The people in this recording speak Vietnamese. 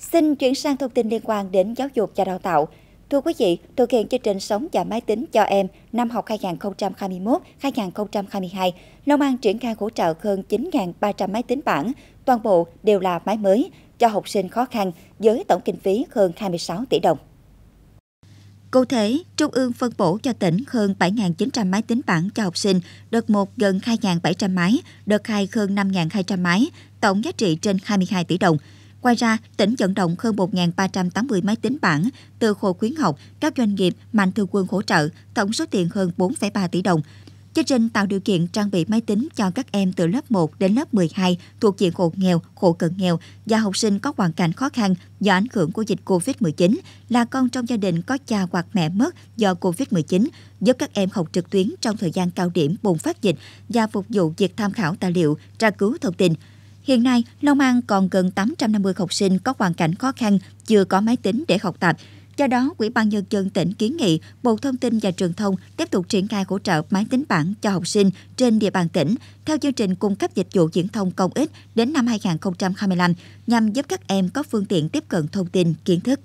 Xin chuyển sang thông tin liên quan đến giáo dục và đào tạo. Thưa quý vị, thực hiện chương trình Sống và Máy tính cho em năm học 2021-2022, Long An triển khai hỗ trợ hơn 9.300 máy tính bảng, toàn bộ đều là máy mới cho học sinh khó khăn với tổng kinh phí hơn 26 tỷ đồng. Cụ thể, Trung ương phân bổ cho tỉnh hơn 7.900 máy tính bảng cho học sinh, đợt 1 gần 2.700 máy, đợt 2 hơn 5.200 máy, tổng giá trị trên 22 tỷ đồng – Ngoài ra, tỉnh vận động hơn 1.380 máy tính bảng từ khối khuyến học, các doanh nghiệp, mạnh thường quân hỗ trợ, tổng số tiền hơn 4,3 tỷ đồng. Chương trình tạo điều kiện trang bị máy tính cho các em từ lớp 1 đến lớp 12 thuộc diện hộ nghèo, hộ cận nghèo và học sinh có hoàn cảnh khó khăn do ảnh hưởng của dịch COVID-19 là con trong gia đình có cha hoặc mẹ mất do COVID-19, giúp các em học trực tuyến trong thời gian cao điểm bùng phát dịch và phục vụ việc tham khảo tài liệu, tra cứu thông tin. Hiện nay, Long An còn gần 850 học sinh có hoàn cảnh khó khăn chưa có máy tính để học tập. Do đó, Quỹ ban Nhân dân tỉnh kiến nghị Bộ Thông tin và Truyền thông tiếp tục triển khai hỗ trợ máy tính bảng cho học sinh trên địa bàn tỉnh theo chương trình cung cấp dịch vụ viễn thông công ích đến năm 2025 nhằm giúp các em có phương tiện tiếp cận thông tin, kiến thức.